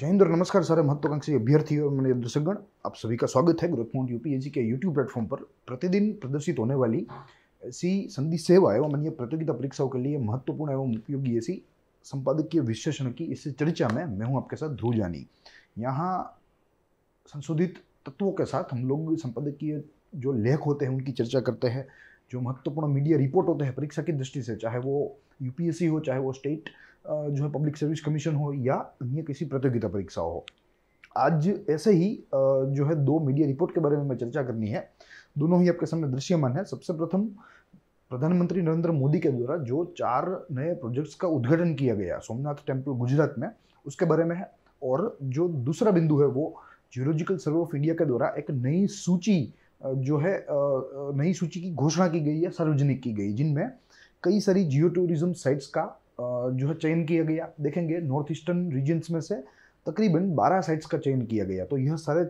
जयेंद्र नमस्कार सारे महत्वाकांक्षी अभ्यर्थी और मेरे दर्शकगण आप सभी का स्वागत है गोरखपुंड यूपी एजी के यूट्यूब प्लेटफॉर्म पर प्रतिदिन प्रदर्शित होने वाली ऐसी संधि सेवा एवं अन्य प्रतियोगिता परीक्षाओं के लिए महत्वपूर्ण एवं उपयोगी ऐसी संपादकीय विश्लेषण की इस चर्चा में मैं हूँ आपके साथ ध्रुव जानी यहाँ संशोधित तत्वों के साथ हम लोग संपादकीय जो लेख होते हैं उनकी चर्चा करते हैं जो महत्वपूर्ण मीडिया रिपोर्ट होते हैं परीक्षा की दृष्टि से चाहे वो यूपीएससी हो चाहे वो स्टेट जो है पब्लिक सर्विस कमीशन हो या अन्य किसी प्रतियोगिता परीक्षा हो आज ऐसे ही जो है दो मीडिया रिपोर्ट के बारे में मैं चर्चा करनी है दोनों ही आपके सामने दृश्यमान है सबसे प्रथम प्रधानमंत्री नरेंद्र मोदी के द्वारा जो चार नए प्रोजेक्ट्स का उद्घाटन किया गया सोमनाथ टेम्पल गुजरात में उसके बारे में है और जो दूसरा बिंदु है वो जियोलॉजिकल सर्वे ऑफ इंडिया के द्वारा एक नई सूची जो है नई सूची की घोषणा की गई है सार्वजनिक की गई जिनमें कई सारी जियो टूरिज्म साइट्स का जो है चयन किया गया देखेंगे नॉर्थ ईस्टर्न रीजन्स में से तकरीबन 12 साइट्स का चयन किया गया तो यह सारे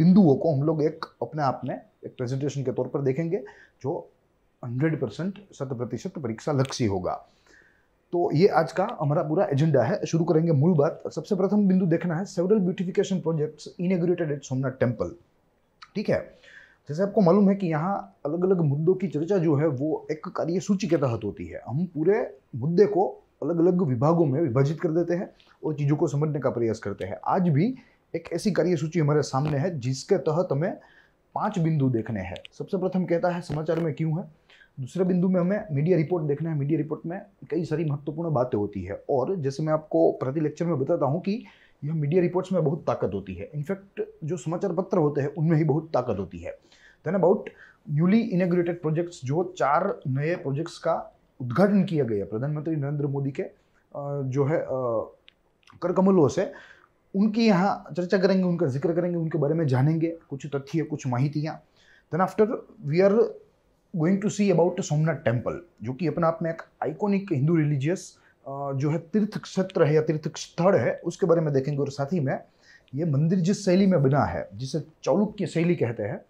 बिंदुओं को हम लोग एक अपने आप में एक प्रेजेंटेशन के तौर पर देखेंगे जो 100 परसेंट शत प्रतिशत परीक्षा लक्ष्य होगा तो ये आज का हमारा पूरा एजेंडा है शुरू करेंगे मूल बात सबसे प्रथम बिंदु देखना है several beautification projects inaugurated at Somnath temple ठीक है जैसे आपको मालूम है कि यहाँ अलग अलग मुद्दों की चर्चा जो है वो एक कार्य सूची के तहत होती है हम पूरे मुद्दे को अलग अलग विभागों में विभाजित कर देते हैं और चीज़ों को समझने का प्रयास करते हैं आज भी एक ऐसी कार्यसूची हमारे सामने है जिसके तहत हमें पांच बिंदु देखने हैं सबसे प्रथम कहता है समाचार में क्यों है दूसरे बिंदु में हमें मीडिया रिपोर्ट देखना है मीडिया रिपोर्ट में कई सारी महत्वपूर्ण बातें होती है और जैसे मैं आपको प्रति लेक्चर में बताता हूँ कि यह मीडिया रिपोर्ट्स में बहुत ताकत होती है इनफैक्ट जो समाचार पत्र होते हैं उनमें ही बहुत ताकत होती है then about newly inaugurated projects जो चार नए प्रोजेक्ट्स का उद्घाटन किया गया प्रधानमंत्री नरेंद्र मोदी के जो है करकमलों से उनकी यहाँ चर्चा करेंगे उनका जिक्र करेंगे उनके बारे में जानेंगे कुछ तथ्य कुछ माहितियाँ then after we are going to see about Somnath temple जो कि अपने आप में एक आइकॉनिक हिंदू रिलीजियस जो है तीर्थ क्षेत्र है या तीर्थ स्थल है उसके बारे में देखेंगे और साथ ही में ये मंदिर जिस शैली में बना है जिसे चौलुक्य शैली कहते हैं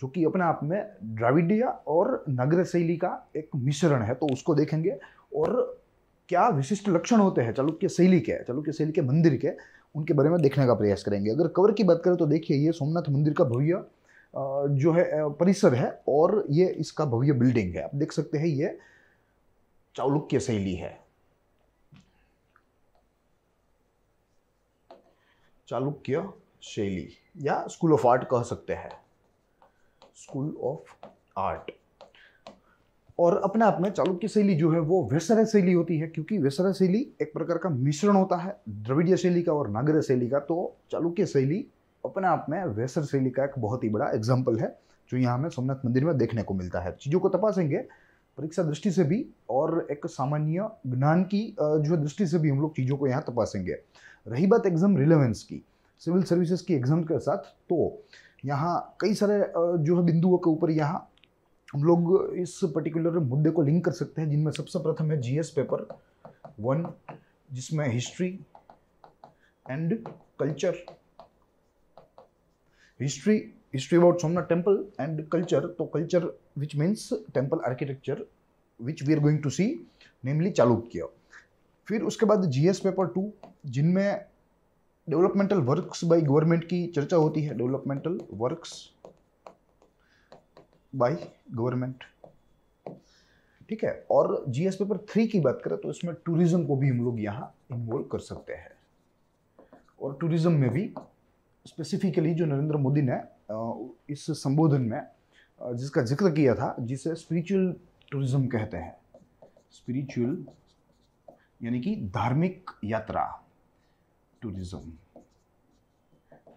जो कि अपने आप में द्राविडिया और नगर शैली का एक मिश्रण है तो उसको देखेंगे और क्या विशिष्ट लक्षण होते हैं चालुक्य शैली के चालुक्य शैली के मंदिर के उनके बारे में देखने का प्रयास करेंगे अगर कवर की बात करें तो देखिए ये सोमनाथ मंदिर का भव्य जो है परिसर है और ये इसका भव्य बिल्डिंग है आप देख सकते हैं ये चालुक्य शैली है चालुक्य शैली या स्कूल ऑफ आर्ट कह सकते हैं स्कूल ऑफ आर्ट और अपने आप में चालुक्य शैली जो है वो वैसर शैली होती है क्योंकि वैसर शैली एक प्रकार का मिश्रण होता है द्रविड़ीय शैली का और नागर शैली का तो चालुक्य शैली अपने आप में वैसर शैली का एक बहुत ही बड़ा एग्जाम्पल है जो यहाँ हमें सोमनाथ मंदिर में देखने को मिलता है चीज़ों को तपासेंगे परीक्षा दृष्टि से भी और एक सामान्य ज्ञान की जो दृष्टि से भी हम लोग चीज़ों को यहाँ तपासेंगे रही बात एग्जाम रिलेवेंस की सिविल सर्विसेज की एग्जाम के साथ तो यहाँ कई सारे जो है बिंदुओं के ऊपर यहाँ हम लोग इस पर्टिकुलर मुद्दे को लिंक कर सकते हैं जिनमें सबसे प्रथम है जीएस पेपर वन जिसमें history and culture history history about Somnath temple and culture तो culture which means temple architecture which we are going to see namely Chalukya फिर उसके बाद जीएस पेपर टू जिनमें डेवलपमेंटल वर्क्स बाय गवर्नमेंट की चर्चा होती है डेवलपमेंटल वर्क्स बाय गवर्नमेंट ठीक है और जीएस पेपर थ्री की बात करें तो इसमें टूरिज्म को भी हम लोग यहाँ इन्वॉल्व कर सकते हैं और टूरिज्म में भी स्पेसिफिकली जो नरेंद्र मोदी ने इस संबोधन में जिसका जिक्र किया था जिसे स्पिरिचुअल टूरिज्म कहते हैं स्पिरिचुअल यानी कि धार्मिक यात्रा टूरिज्म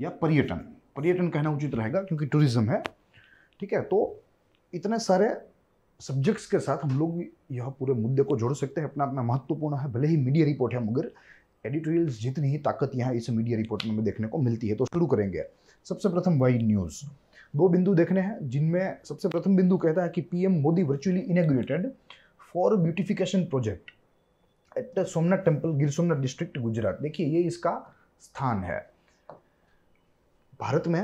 या पर्यटन पर्यटन कहना उचित रहेगा क्योंकि टूरिज्म है ठीक है तो इतने सारे सब्जेक्ट्स के साथ हम लोग यह पूरे मुद्दे को जोड़ सकते हैं अपना अपना महत्वपूर्ण है भले ही मीडिया रिपोर्ट है मगर एडिटोरियल्स जितनी ही ताकत यहाँ इस मीडिया रिपोर्ट में देखने को मिलती है तो शुरू करेंगे सबसे प्रथम वाई न्यूज़ दो बिंदु देखने हैं जिनमें सबसे प्रथम बिंदु कहता है कि PM Modi virtually inaugurated for beautification project at Somnath temple Gir Somnath district Gujarat देखिए ये इसका स्थान है भारत में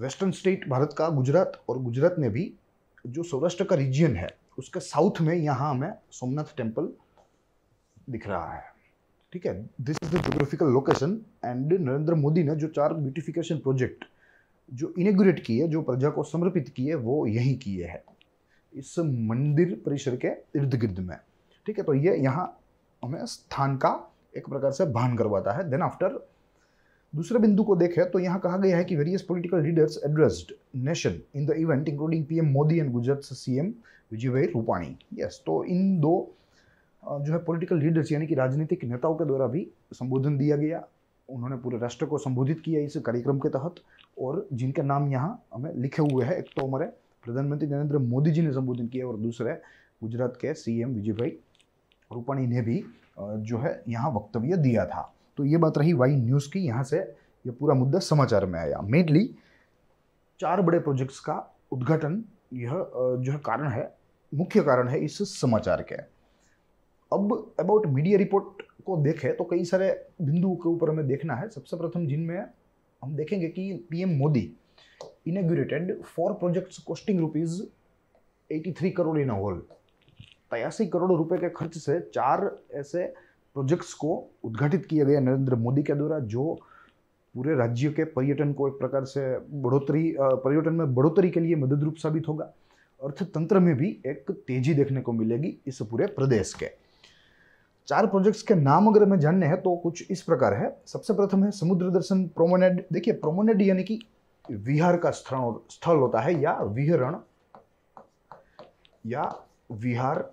वेस्टर्न स्टेट भारत का गुजरात और गुजरात में भी जो सौराष्ट्र का रीजियन है उसके साउथ में यहाँ हमें सोमनाथ टेम्पल दिख रहा है ठीक है this is the geographical location and Narendra Modi ने जो चार ब्यूटिफिकेशन प्रोजेक्ट जो इनेग्रेट किए जो प्रजा को समर्पित किए वो यहीं किए हैं इस मंदिर परिसर के इर्द गिर्द में ठीक है तो ये यहाँ हमें स्थान का एक प्रकार से भान करवाता है देन आफ्टर दूसरे बिंदु को देखें तो यहाँ कहा गया है कि various political leaders addressed nation in the event including PM Modi and Gujarat CM Vijay bhai Rupani yes तो इन दो जो है पॉलिटिकल लीडर्स यानी कि राजनीतिक नेताओं के द्वारा भी संबोधन दिया गया उन्होंने पूरे राष्ट्र को संबोधित किया इस कार्यक्रम के तहत और जिनके नाम यहाँ हमें लिखे हुए हैं एक तो हमारे प्रधानमंत्री नरेंद्र मोदी जी ने संबोधन किया और दूसरे गुजरात के सीएम विजय भाई रूपाणी ने भी जो है यहाँ वक्तव्य दिया था तो ये बात रही वाई न्यूज़ की यहाँ से ये पूरा मुद्दा समाचार में आया मेनली चार बड़े प्रोजेक्ट्स का उद्घाटन यह जो है कारण है मुख्य कारण है इस समाचार के अब अबाउट मीडिया रिपोर्ट को देखें तो कई सारे बिंदुओं के ऊपर हमें देखना है सबसे प्रथम जिनमें हम देखेंगे कि PM Modi inaugurated four projects costing rupees 83 crore in all सतासी करोड़ रुपए के खर्च से चार ऐसे प्रोजेक्ट्स को उद्घाटित किया गया नरेंद्र मोदी के द्वारा जो पूरे राज्य के पर्यटन को एक प्रकार से बढ़ोतरी पर्यटन में बढ़ोतरी के लिए मदद रूप साबित होगा अर्थतंत्र में भी एक तेजी देखने को मिलेगी इस पूरे प्रदेश के चार प्रोजेक्ट्स के नाम अगर हमें जानने हैं तो कुछ इस प्रकार है सबसे प्रथम है समुद्र दर्शन प्रोमोनेड देखिए प्रोमोनेड यानी कि विहार का स्थल होता है या विहरण या विहार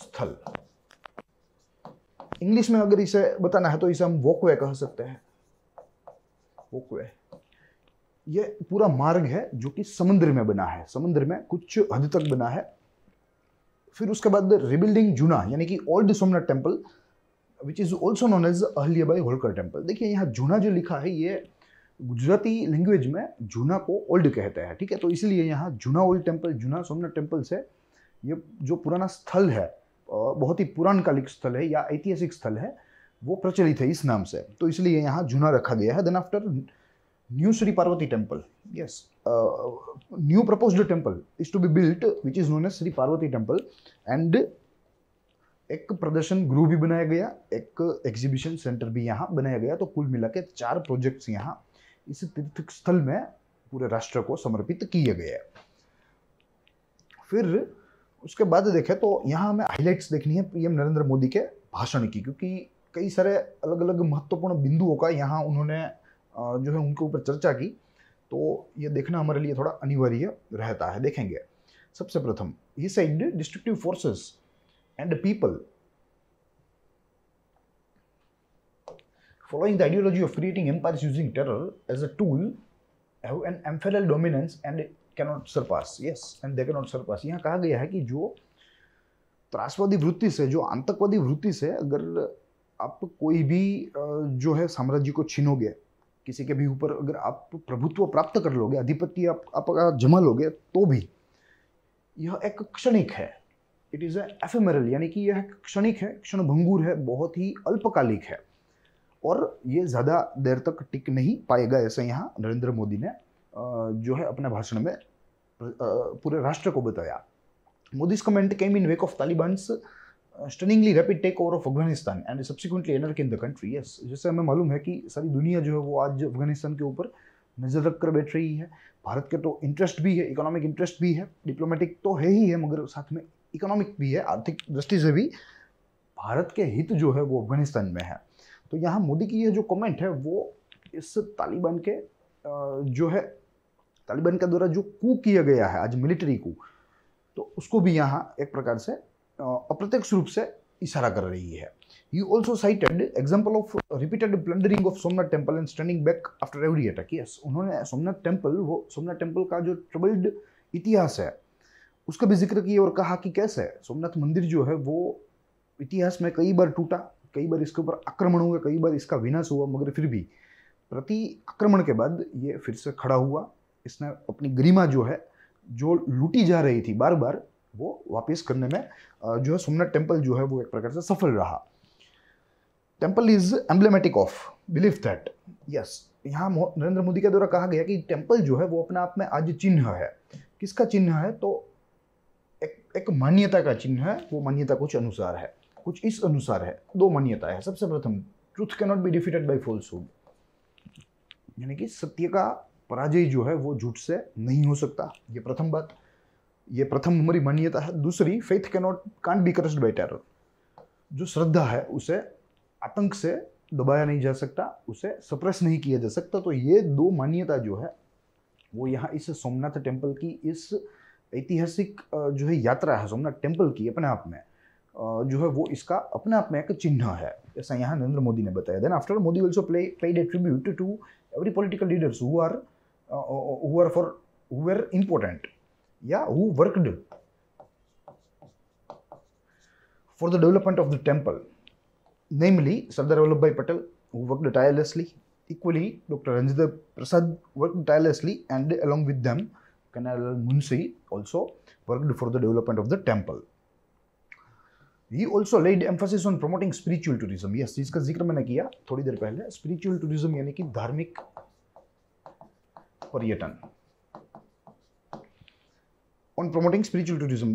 स्थल इंग्लिश में अगर इसे बताना है तो इसे हम वॉकवे कह सकते हैं वॉकवे ये पूरा मार्ग है जो कि समुद्र में बना है समुद्र में कुछ हद तक बना है फिर उसके बाद रिबिल्डिंग जूना यानी कि old Somnath temple which is also known as Ahilyabai Holkar temple देखिए यहाँ जूना जो लिखा है ये गुजराती लैंग्वेज में जूना को ओल्ड कहते हैं ठीक है तो इसलिए यहाँ जूना ओल्ड टेम्पल जूना सोमनाथ टेम्पल से ये जो पुराना स्थल है बहुत ही पुराणकालिक स्थल है या ऐतिहासिक स्थल है वो प्रचलित है इस नाम से तो इसलिए यहाँ जूना रखा गया है then after new Shri Parvati temple yes new propose temple is to be built which is known as Shri Parvati temple and एक प्रदर्शन गृह भी बनाया गया एक एग्जीबिशन सेंटर भी यहाँ बनाया गया तो कुल मिला के चार प्रोजेक्ट्स यहाँ इस तीर्थ स्थल में पूरे राष्ट्र को समर्पित किए गए फिर उसके बाद देखें तो यहाँ हमें हाईलाइट्स देखनी है पीएम नरेंद्र मोदी के भाषण की क्योंकि कई सारे अलग अलग महत्वपूर्ण बिंदुओं का यहाँ उन्होंने जो है उनके ऊपर चर्चा की तो ये देखना हमारे लिए थोड़ा अनिवार्य रहता है देखेंगे सबसे प्रथम ही side destructive forces and people following the ideology of creating empire using terror as a tool have an amphibial dominance cannot surpass yes and they cannot surpass यहाँ कहा गया है कि जो त्रासवादी वृत्ति से जो आतंकवादी वृत्ति से अगर आप कोई भी जो है साम्राज्य को छीनोगे किसी के भी ऊपर अगर आप प्रभुत्व प्राप्त कर लोगे अधिपत्य आप, आप जमा लोगे तो भी यह एक क्षणिक है इट इज़ एफेमरल यानी कि यह क्षणिक है क्षणभंगुर है बहुत ही अल्पकालिक है और ये ज़्यादा देर तक टिक नहीं पाएगा ऐसे यहाँ नरेंद्र मोदी ने जो है अपने भाषण में पूरे राष्ट्र को बताया मोदी's comment came in wake of Taliban stunningly rapid take over of Afghanistan and subsequently enter in the country yes जैसे हमें मालूम है कि सारी दुनिया जो है वो आज अफगानिस्तान के ऊपर नज़र रख कर बैठ रही है भारत के तो इंटरेस्ट भी है इकोनॉमिक इंटरेस्ट भी है डिप्लोमेटिक तो है ही है मगर साथ में इकोनॉमिक भी है आर्थिक दृष्टि से भी भारत के हित जो है वो अफगानिस्तान में है तो यहाँ मोदी की यह जो कमेंट है वो इस तालिबान के जो है तालिबान के द्वारा जो कू किया गया है आज मिलिट्री को तो उसको भी यहाँ एक प्रकार से अप्रत्यक्ष रूप से इशारा कर रही है you also cited example of repeated plundering of Somnath temple and standing back after every attack yes उन्होंने सोमनाथ टेम्पल वो सोमनाथ टेम्पल का जो ट्रबल्ड इतिहास है उसका भी जिक्र किया और कहा कि कैसे सोमनाथ मंदिर जो है वो इतिहास में कई बार टूटा कई बार इसके ऊपर आक्रमण हुआ कई बार इसका विनाश हुआ मगर फिर भी प्रति आक्रमण के बाद ये फिर से खड़ा हुआ इसने अपनी गरिमा जो है जो लूटी जा रही थी बार बार वो वापस करने में जो है सोमनाथ टेम्पल जो है वो एक प्रकार से सफल रहा temple is emblematic of believe that yes यहाँ नरेंद्र मोदी के द्वारा कहा गया कि टेम्पल जो है वो अपने आप में आज चिन्ह है किसका चिन्ह है तो एक एक मान्यता का चिन्ह है वो मान्यता कुछ अनुसार है कुछ इस अनुसार है दो मान्यता है सबसे प्रथम truth cannot not be defeated by falsehood यानी कि सत्य का पराजय जो है वो झूठ से नहीं हो सकता ये प्रथम बात ये प्रथम हमारी मान्यता है दूसरी फेथ के not can be crushed by terror जो श्रद्धा है उसे आतंक से दबाया नहीं जा सकता उसे सप्रेस नहीं किया जा सकता तो ये दो मान्यता जो है वो यहाँ इस सोमनाथ टेम्पल की इस ऐतिहासिक जो है यात्रा है सोमनाथ टेम्पल की अपने आप में जो है वो इसका अपने आप में एक चिन्ह है जैसा यहाँ नरेंद्र मोदी ने बताया then after Modi also play paid a tribute to every political leaders who are uh, who were for who were important yeah who worked for the development of the temple namely sardar vallabhbhai patel who worked tirelessly equally dr ranjita prasad worked tirelessly and along with them kanalal munshi also worked for the development of the temple he also laid emphasis on promoting spiritual tourism yes इसका zikr maine kiya thodi der pehle spiritual tourism yani ki dharmik पर्यटन on promoting spiritual tourism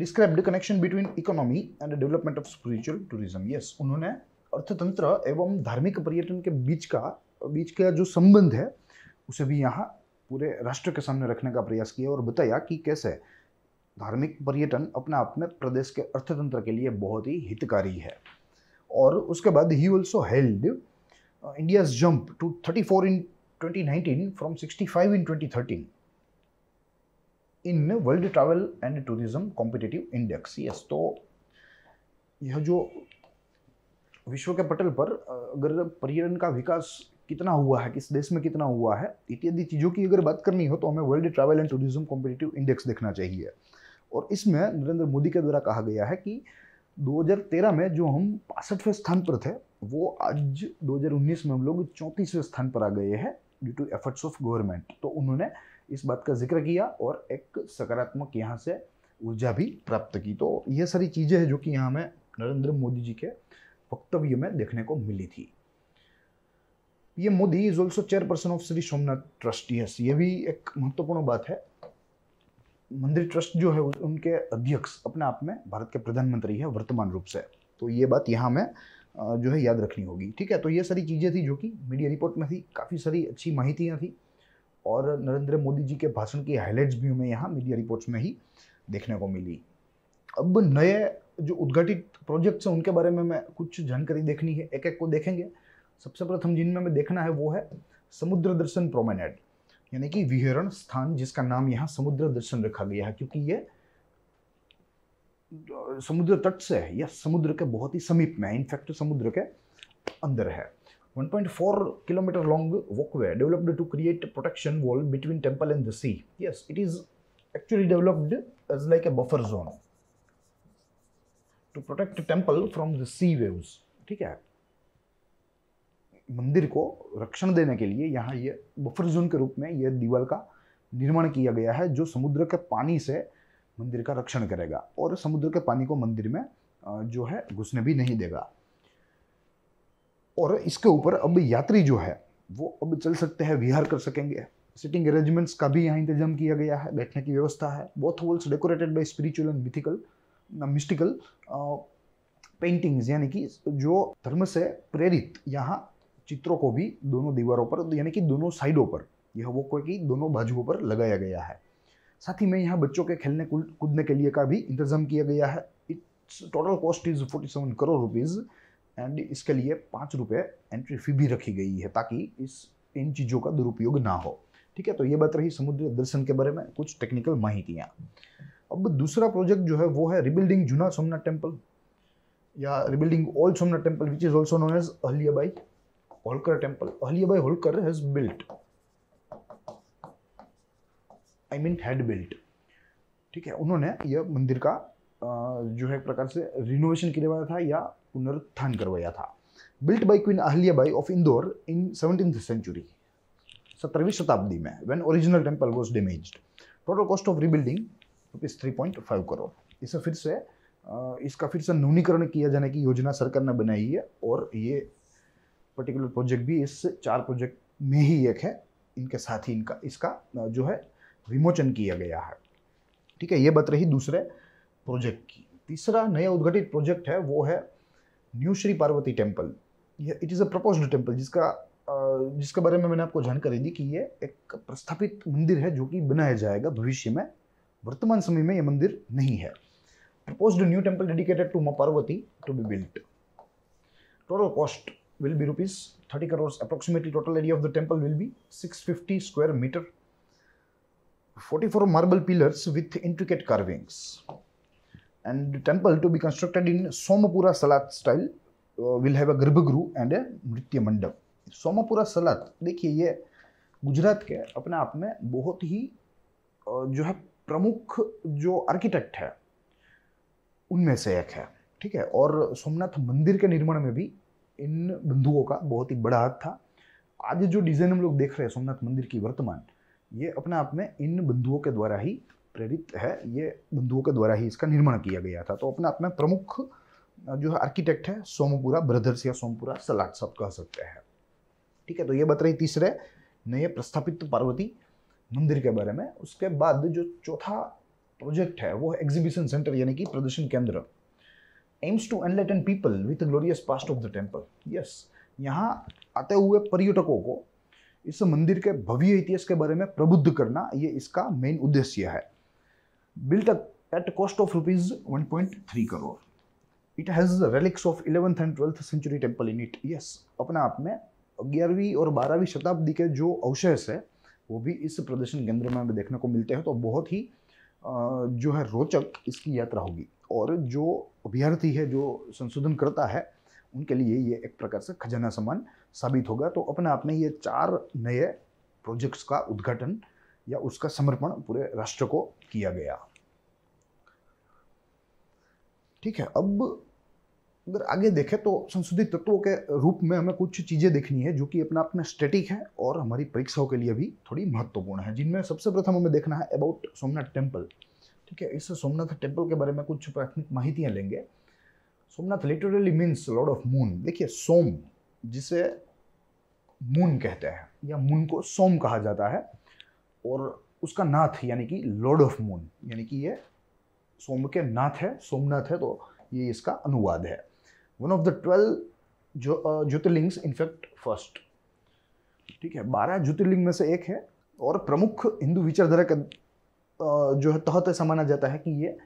described the connection between economy and the development of spiritual tourism yes उन्होंने अर्थतंत्र एवं धार्मिक पर्यटन के बीच का बीच का जो संबंध है उसे भी यहाँ पूरे राष्ट्र के सामने रखने का प्रयास किया और बताया कि कैसे धार्मिक पर्यटन अपने आप में प्रदेश के अर्थतंत्र के लिए बहुत ही हितकारी है और उसके बाद he also hailed India's jump to thirty four in 2019 from 65 in 2013 in world travel and tourism competitive index yes तो यह जो विश्व के पटल पर अगर पर्यटन का विकास कितना हुआ है किस देश में कितना हुआ है इत्यादि चीज़ों की अगर बात करनी हो तो हमें world travel and tourism competitive index देखना चाहिए और इसमें नरेंद्र मोदी के द्वारा कहा गया है कि 2013 में जो हम बासठवें स्थान पर थे वो आज 2019 में हम लोग चौंतीसवें स्थान पर आ गए हैं due to efforts of government तो उन्होंने इस बात का जिक्र किया और एक सकारात्मक यहाँ से ऊर्जा भी प्राप्त की तो ये सारी चीज़ें हैं जो कि यहाँ हमें नरेंद्र मोदी जी के वक्तव्य में देखने को मिली थी ये Modi is also chairperson of Shri Somnath trust yes ये भी एक महत्वपूर्ण बात है मंदिर ट्रस्ट जो है उनके अध्यक्ष अपने आप में भारत के प्रधानमंत्री है वर्तमान रूप से तो ये बात यहाँ में जो है याद रखनी होगी ठीक है तो ये सारी चीज़ें थी जो कि मीडिया रिपोर्ट में थी काफ़ी सारी अच्छी माहितियाँ थी और नरेंद्र मोदी जी के भाषण की हाईलाइट्स भी हमें यहाँ मीडिया रिपोर्ट्स में ही देखने को मिली अब नए जो उद्घाटित प्रोजेक्ट्स हैं उनके बारे में मैं कुछ जानकारी देखनी है एक एक को देखेंगे सबसे प्रथम जिनमें हमें देखना है वो है समुद्र दर्शन प्रोमेनेड यानी कि विहरण स्थान जिसका नाम यहाँ समुद्र दर्शन रखा गया है क्योंकि ये समुद्र तट से है या समुद्र के बहुत ही समीप में है इनफैक्ट समुद्र के अंदर है 1.4 kilometre long walkway developed to create protection wall between temple and the sea yes it is actually developed as like a buffer zone to protect temple from the sea waves ठीक है मंदिर को रक्षण देने के लिए यहाँ ये बफर जोन के रूप में यह दीवाल का निर्माण किया गया है जो समुद्र के पानी से मंदिर का रक्षण करेगा और समुद्र के पानी को मंदिर में जो है घुसने भी नहीं देगा और इसके ऊपर अब यात्री जो है वो अब चल सकते हैं विहार कर सकेंगे सिटिंग अरेंजमेंट्स का भी यहाँ इंतजाम किया गया है बैठने की व्यवस्था है both halls decorated by spiritual and mythical mystical paintings यानी कि जो धर्म से प्रेरित यहाँ चित्रों को भी दोनों दीवारों पर यानी कि दोनों साइडों पर यह वो कोई कि दोनों बाजुओं पर लगाया गया है साथ ही में यहाँ बच्चों के खेलने कूदने के लिए का भी इंतजाम किया गया है it's total cost is forty seven crore rupees and इसके लिए पाँच रुपये एंट्री फी भी रखी गई है ताकि इस इन चीज़ों का दुरुपयोग ना हो ठीक है तो ये बात रही समुद्र दर्शन के बारे में कुछ टेक्निकल माहितियाँ अब दूसरा प्रोजेक्ट जो है वो है रिबिल्डिंग जूना सोमनाथ टेम्पल या rebuilding old Somnath temple which is also known as Ahilyabai Holkar temple Ahilyabai Holkar has built I mean had built ठीक है उन्होंने यह मंदिर का जो है एक प्रकार से रिनोवेशन करवाया था या पुनरुत्थान करवाया था built by queen Ahilya Bai of Indore in seventeen century सत्रहवीं शताब्दी में when original temple was damage total cost of rebuilding rupees three point five crore इसे फिर से इसका फिर से नवीनीकरण किया जाने की योजना सरकार ने बनाई है और ये पर्टिकुलर प्रोजेक्ट भी इस चार प्रोजेक्ट में ही एक है इनके साथ ही इनका इसका जो है विमोचन किया गया है ठीक है ये बात रही दूसरे प्रोजेक्ट की तीसरा नया उद्घाटित प्रोजेक्ट है वो है new Shri Parvati temple it is a propose temple जिसका जिसके बारे में मैंने आपको जानकारी दी कि ये एक प्रस्थापित मंदिर है जो कि बनाया जाएगा भविष्य में वर्तमान समय में ये मंदिर नहीं है proposed new temple dedicated to Ma to be built total cost will be rupees thirty 30 crores. Total area of the temple temple will be 650 square metre 44 marble pillars with intricate carvings. And the temple to be constructed in Somapura Salat style uh, will have a Garbhagru and a Nritya Mandap. Sompura Salat देखिए ये गुजरात के अपने आप में बहुत ही jo hai pramukh jo architect hai unme se ek hai theek hai aur somnath mandir ke nirman mein bhi इन बंधुओं का बहुत ही बड़ा हाथ था आज जो डिज़ाइन हम लोग देख रहे हैं सोमनाथ मंदिर की वर्तमान ये अपने आप में इन बंधुओं के द्वारा ही प्रेरित है ये बंधुओं के द्वारा ही इसका निर्माण किया गया था तो अपने आप में प्रमुख जो है आर्किटेक्ट है सोमपुरा ब्रदर्स या सोमपुरा सलाट सब कह सकते हैं ठीक है तो ये बत रही तीसरे नए प्रस्थापित पार्वती मंदिर के बारे में उसके बाद जो चौथा प्रोजेक्ट है वो एग्जीबिशन सेंटर यानी कि प्रदर्शन केंद्र aims to enlighten people with glorious past of the temple yes यहाँ आते हुए पर्यटकों को इस मंदिर के भव्य इतिहास के बारे में प्रबुद्ध करना ये इसका मेन उद्देश्य है built at cost of rupees of rupees 1.3 crore it has relics of 11th and twelfth century temple in it yes अपने आप में ग्यारहवीं और बारहवीं शताब्दी के जो अवशेष है वो भी इस प्रदर्शन केंद्र में हमें देखने को मिलते हैं तो बहुत ही जो है रोचक इसकी यात्रा होगी और जो अभ्यर्थी है जो संशोधन करता है उनके लिए ये एक प्रकार से खजाना समान साबित होगा तो अपने आप में ये चार नए प्रोजेक्ट्स का उद्घाटन या उसका समर्पण पूरे राष्ट्र को किया गया ठीक है अब अगर आगे देखें तो संशोधित तत्वों के रूप में हमें कुछ चीज़ें देखनी है जो कि अपने आप में स्टेटिक है और हमारी परीक्षाओं के लिए भी थोड़ी महत्वपूर्ण है जिनमें सबसे प्रथम हमें देखना है अबाउट सोमनाथ टेम्पल ठीक है इस सोमनाथ टेम्पल के बारे में कुछ प्राथमिक माहितियाँ लेंगे Somnath literally means lord of moon देखिए सोम जिसे मून कहते हैं या मून को सोम कहा जाता है और उसका नाथ यानी कि लॉर्ड ऑफ मून यानी कि ये सोम के नाथ है सोमनाथ है तो ये इसका अनुवाद है वन ऑफ द ट्वेल्व जो ज्योतिर्लिंग्स इनफैक्ट फर्स्ट ठीक है बारह ज्योतिर्लिंग में से एक है और प्रमुख हिंदू विचारधारा का जो है तहत ऐसा माना जाता है कि ये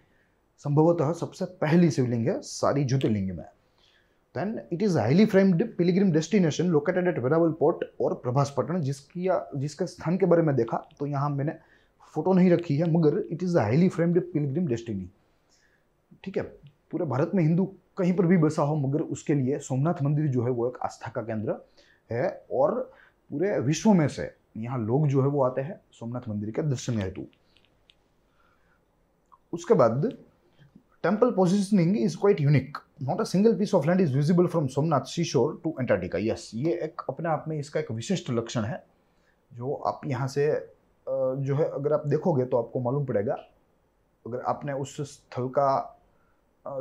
संभवतः सबसे पहली शिवलिंग है सारी ज्योतिर्लिंग में then it is highly framed famed destination located at Veraval port और प्रभासपट्टन जिसकी जिसके स्थान के बारे में देखा तो यहाँ मैंने फ़ोटो नहीं रखी है मगर it is highly framed pilgrim destiny ठीक है पूरे भारत में हिंदू कहीं पर भी बसा हो मगर उसके लिए सोमनाथ मंदिर जो है वो एक आस्था का केंद्र है और पूरे विश्व में से यहाँ लोग जो है वो आते हैं सोमनाथ मंदिर के दर्शन हेतु उसके बाद temple positioning is quite unique. Not a single piece of land is visible from Somnath seashore to Antarctica. Yes, ये एक अपने आप में इसका एक विशिष्ट लक्षण है जो आप यहाँ से जो है अगर आप देखोगे तो आपको मालूम पड़ेगा अगर आपने उस स्थल का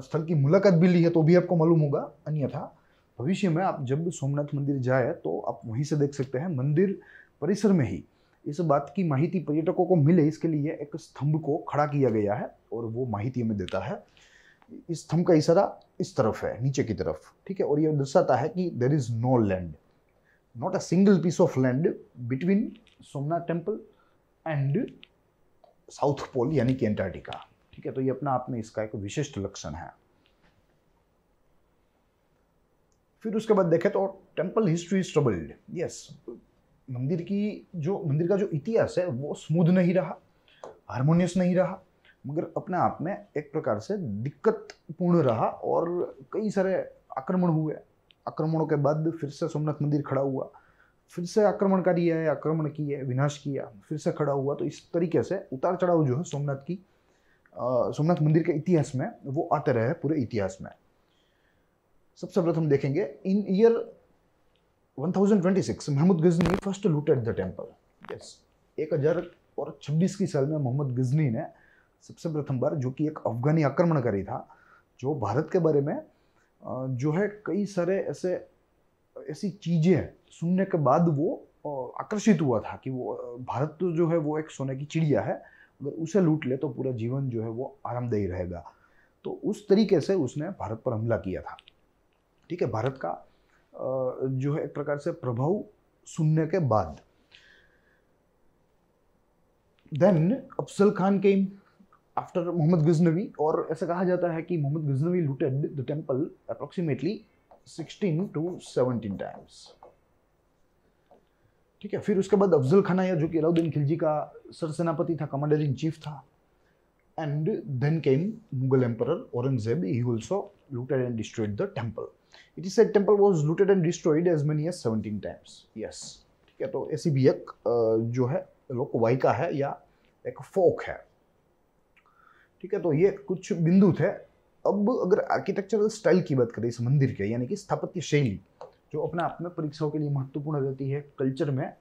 स्थल की मुलाकात भी ली है तो भी आपको मालूम होगा अन्यथा भविष्य में आप जब सोमनाथ मंदिर जाए तो आप वहीं से देख सकते हैं मंदिर परिसर में ही इस बात की माहिती पर्यटकों को मिले इसके लिए एक स्तंभ को खड़ा किया गया है और वो माहिती हमें देता है इस स्तंभ का इशारा इस तरफ है नीचे की तरफ ठीक है और यह दर्शाता है कि there is no land not a single piece of land between Somnath temple and south pole यानी कि एंटार्क्टिका ठीक है तो ये अपना आप में इसका एक विशिष्ट लक्षण है फिर उसके बाद देखें तो temple history is troubled yes मंदिर की जो मंदिर का जो इतिहास है वो स्मूद नहीं रहा हारमोनियस नहीं रहा मगर अपने आप में एक प्रकार से दिक्कत पूर्ण रहा और कई सारे आक्रमण हुए आक्रमणों के बाद फिर से सोमनाथ मंदिर खड़ा हुआ फिर से आक्रमणकारी आए आक्रमण किए विनाश किया फिर से खड़ा हुआ तो इस तरीके से उतार चढ़ाव जो है सोमनाथ की सोमनाथ मंदिर के इतिहास में वो आते रहे पूरे इतिहास में सबसे प्रथम देखेंगे in year 1026 Mahmud Ghazni first looted the temple yes एक हजार और छब्बीस की साल में मोहम्मद गजनी ने सबसे प्रथम बार जो कि एक अफगानी आक्रमणकारी था जो भारत के बारे में जो है कई सारे ऐसे ऐसी चीज़ें सुनने के बाद वो आकर्षित हुआ था कि वो भारत तो जो है वो एक सोने की चिड़िया है अगर उसे लूट ले तो पूरा जीवन जो है वो आरामदेही रहेगा तो उस तरीके से उसने भारत पर हमला किया था ठीक है भारत का जो है एक प्रकार से प्रभाव सुनने के बाद देन अफसल खान के आफ्टर मोहम्मद गजनवी और ऐसा कहा जाता है कि Mohammed Ghaznavi looted the temple approximately 16 to 17 times ठीक है फिर उसके बाद अफजल खाना या जो कि अलाउद्दीन खिलजी का सर सेनापति था कमांडर इन चीफ था and then came Mughal emperor Aurangzeb he also looted and destroyed the temple it is said temple was looted and destroyed as many as seventeen times yes ठीक है तो ऐसी भी एक जो है लोक वाइका है या एक फोक है ठीक है तो ये कुछ बिंदु थे अब अगर आर्किटेक्चरल स्टाइल की बात करें इस मंदिर के यानी कि स्थापत्य शैली जो अपने आप में परीक्षाओं के लिए महत्वपूर्ण रहती है कल्चर में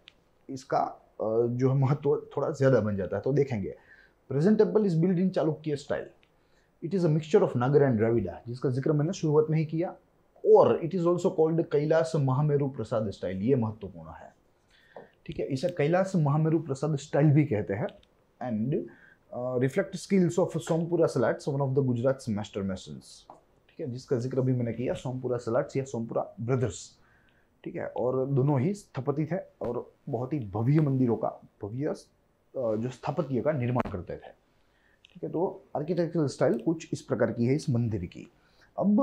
इसका जो है महत्व थोड़ा ज़्यादा बन जाता है तो देखेंगे present temple is build in Chalukya style it is a mixture of Nagara and Dravida जिसका जिक्र मैंने शुरुआत में ही किया और it is also called Kailash Mahameru Prasad style ये महत्वपूर्ण है ठीक है इसे कैलाश महामेरु प्रसाद स्टाइल भी कहते हैं and reflect skills of Sompura Salats one of the Gujarat master masons ठीक है जिसका जिक्र अभी मैंने किया सोमपुरा सलाट्स या सोमपुरा ब्रदर्स ठीक है और दोनों ही स्थपति थे और बहुत ही भव्य मंदिरों का भव्य uh, जो स्थापत्य का निर्माण करते थे ठीक है तो आर्किटेक्चरल स्टाइल कुछ इस प्रकार की है इस मंदिर की अब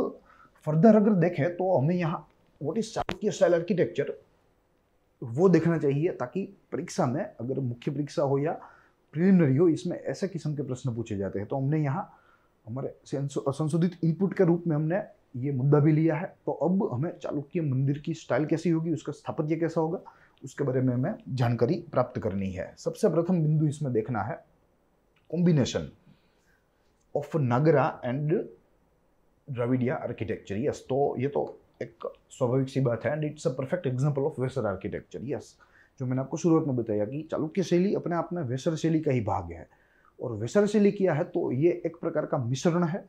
फर्दर अगर देखें तो हमें यहाँ what is Chanakya style architecture वो देखना चाहिए ताकि परीक्षा में अगर मुख्य परीक्षा हो या प्रिलिमिनरी हो इसमें ऐसे किस्म के प्रश्न पूछे जाते हैं तो हमने यहाँ हमारे संशोधित इनपुट के रूप में हमने ये मुद्दा भी लिया है तो अब हमें चालुक्य मंदिर की स्टाइल कैसी होगी उसका स्थापत्य कैसा होगा उसके बारे में हमें जानकारी प्राप्त करनी है सबसे प्रथम बिंदु इसमें देखना है combination of Nagara and Dravidian architecture yes तो ये तो एक स्वाभाविक सी बात है and it's a perfect example of Vesara architecture yes जो मैंने आपको शुरुआत में बताया कि चालुक्य शैली अपने आप में वेसर शैली का ही भाग है और वेसर शैली किया है तो ये एक प्रकार का मिश्रण है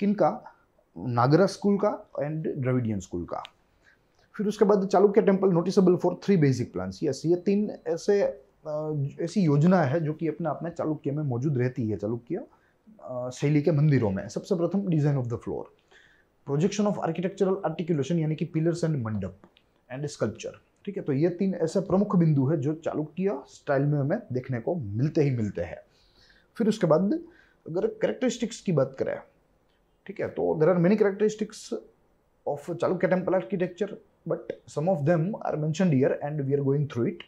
किनका नागरा स्कूल का एंड द्रविडियन स्कूल का फिर उसके बाद Chalukya temple noticeable for three basic plans yes ये तीन ऐसे ऐसी योजना है जो कि अपने आप में चालुक्य में मौजूद रहती है चालुक्य शैली के मंदिरों में सबसे प्रथम design of the floor projection of architectural articulation यानी कि pillars and mandapa and sculpture ठीक है तो ये तीन ऐसे प्रमुख बिंदु है जो चालुक्य स्टाइल में हमें देखने को मिलते ही मिलते हैं फिर उसके बाद अगर करेक्टरिस्टिक्स की बात करें ठीक है तो there are many characteristics of Chalukya temple architecture but some of them are mentioned here and we are going through it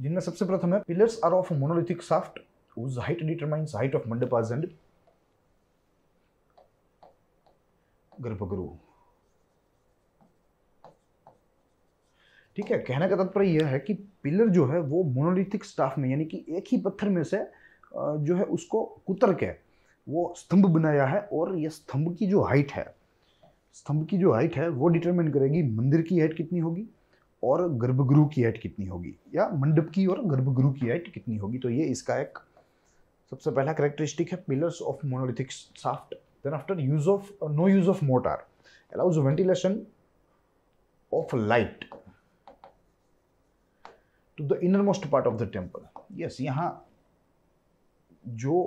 जिनमें सबसे प्रथम है pillars are of monolithic shaft whose height determines height of mandapas and गर्भगृह ठीक है कहने का तात्पर्य यह है कि पिलर जो है वो मोनोलिथिक स्टाफ में यानी कि एक ही पत्थर में से जो है उसको कुतर के वो स्तंभ बनाया है और यह स्तंभ की जो हाइट है स्तंभ की जो हाइट है वो डिटरमिन करेगी मंदिर की हाइट कितनी होगी और गर्भगृह की हाइट कितनी होगी या मंडप की और गर्भगृह की हाइट कितनी होगी तो ये इसका एक सबसे पहला करेक्टरिस्टिक है pillars of monolithic shaft then after use of no use of mortar allows ventilation of light to the inner most part of the temple yes यहाँ जो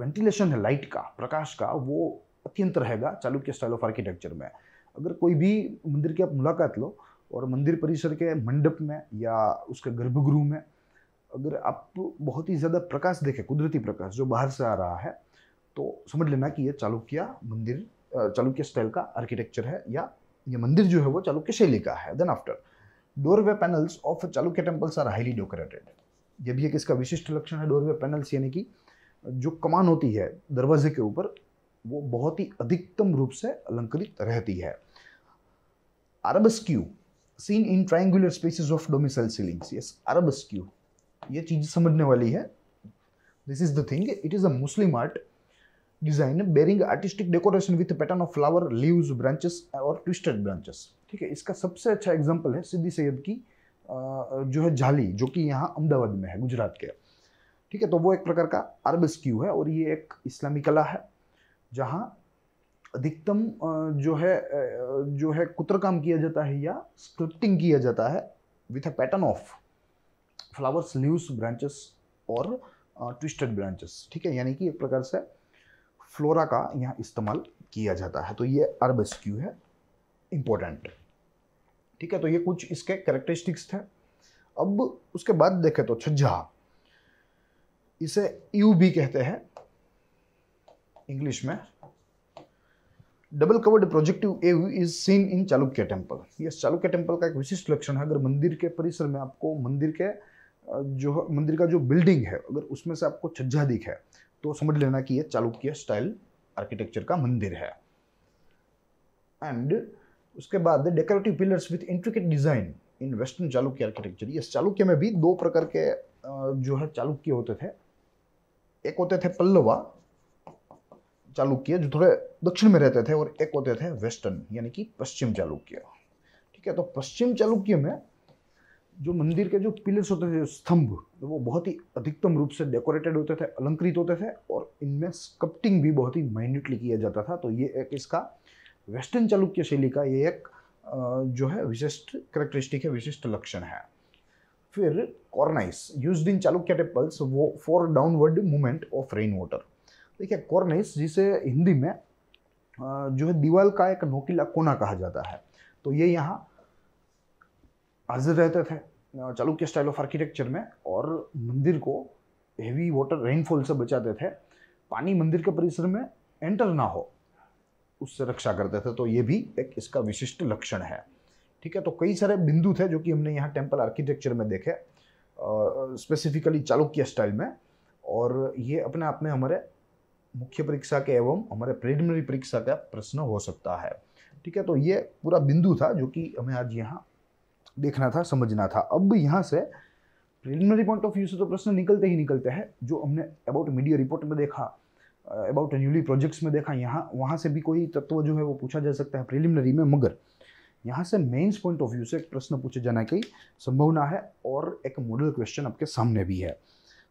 वेंटिलेशन है लाइट का प्रकाश का वो अत्यंत रहेगा चालू के स्टाइल ऑफ आर्किटेक्चर में अगर कोई भी मंदिर की आप मुलाकात लो और मंदिर परिसर के मंडप में या उसके गर्भगृह में अगर आप बहुत ही ज़्यादा प्रकाश देखे कुदरती प्रकाश जो बाहर से आ रहा है तो समझ लेना कि यह चालुक्य मंदिर चालुक्य स्टाइल का आर्किटेक्चर है या ये मंदिर जो है वो चालुक्य शैली का है then after doorway panels of Chalukya temples are highly decorated ये भी एक इसका विशिष्ट लक्षण है डोरवे पैनल्स यानी कि जो कमान होती है दरवाजे के ऊपर वो बहुत ही अधिकतम रूप से अलंकृत रहती है arabesque seen in triangular spaces of domicile ceilings yes arabesque ये चीज़ समझने वाली है this is the thing it is a Muslim art design bearing artistic decoration with pattern of flower leaves branches और ट्विस्टेड ब्रांचेस ठीक है इसका सबसे अच्छा एग्जाम्पल है सिद्धि सैयद की जो है झाली जो कि यहाँ अहमदाबाद में है गुजरात के ठीक है तो वो एक प्रकार का क्यू है और ये एक इस्लामी कला है जहाँ अधिकतम जो है जो है कुत्र काम किया जाता है या स्क्रिप्टिंग किया जाता है with a pattern of flowers leaves branches और ट्विस्टेड ब्रांचेस ठीक है यानी कि एक प्रकार से फ्लोरा का यहाँ इस्तेमाल किया जाता है तो ये अर्ब है इम्पोर्टेंट ठीक है तो ये कुछ इसके करेक्टरिस्टिक्स थे अब उसके बाद देखें तो छज्जा इसे यू भी कहते हैं इंग्लिश में double covered projective eaves is seen in Chalukya temple ये चालुक्य टेम्पल का एक विशिष्ट लक्षण है अगर मंदिर के परिसर में आपको मंदिर के जो मंदिर का जो बिल्डिंग है अगर उसमें से आपको छज्जा दिखे तो समझ लेना कि यह चालुक्य स्टाइल आर्किटेक्चर का मंदिर है एंड उसके बाद decorative pillars with intricate design in western Chalukya architecture yes Chalukya में भी दो प्रकार के जो है चालुक्य होते थे एक होते थे पल्लवा चालुक्य जो थोड़े दक्षिण में रहते थे और एक होते थे वेस्टर्न यानी कि पश्चिम चालुक्य ठीक है तो पश्चिम चालुक्य में जो मंदिर के जो पिलर्स होते थे स्तंभ तो वो बहुत ही अधिकतम रूप से डेकोरेटेड होते थे अलंकृत होते थे और इनमें स्कप्टिंग भी बहुत ही माइन्यूटली किया जाता था तो ये एक इसका वेस्टर्न चालुक्य शैली का ये एक जो है विशिष्ट करेक्टरिस्टिक है विशिष्ट लक्षण है फिर cornice use in Chalukya temples वो for downward movement of rain water देखिए कॉर्नाइस जिसे हिंदी में जो है दीवाल का एक नोकीला कोना कहा जाता है तो ये यहाँ हाजिर रहते थे चालुक्य स्टाइल ऑफ आर्किटेक्चर में और मंदिर को हेवी वाटर रेनफॉल से बचाते थे पानी मंदिर के परिसर में एंटर ना हो उससे रक्षा करते थे तो ये भी एक इसका विशिष्ट लक्षण है ठीक है तो कई सारे बिंदु थे जो कि हमने यहाँ टेम्पल आर्किटेक्चर में देखे स्पेसिफिकली चालुक्य स्टाइल में और ये अपने आप में हमारे मुख्य परीक्षा के एवं हमारे प्रिलिमिनरी परीक्षा का प्रश्न हो सकता है ठीक है तो ये पूरा बिंदु था जो कि हमें आज यहाँ देखना था समझना था अब यहाँ से प्रिलिमिनरी पॉइंट ऑफ व्यू से तो प्रश्न निकलते ही निकलते हैं जो हमने अबाउट मीडिया रिपोर्ट में देखा अबाउट न्यूली प्रोजेक्ट्स में देखा यहाँ वहाँ से भी कोई तत्व जो है वो पूछा जा सकता है प्रिलिमिनरी में मगर यहाँ से मेन्स पॉइंट ऑफ व्यू से प्रश्न पूछे जाने की संभावना है और एक मॉडल क्वेश्चन आपके सामने भी है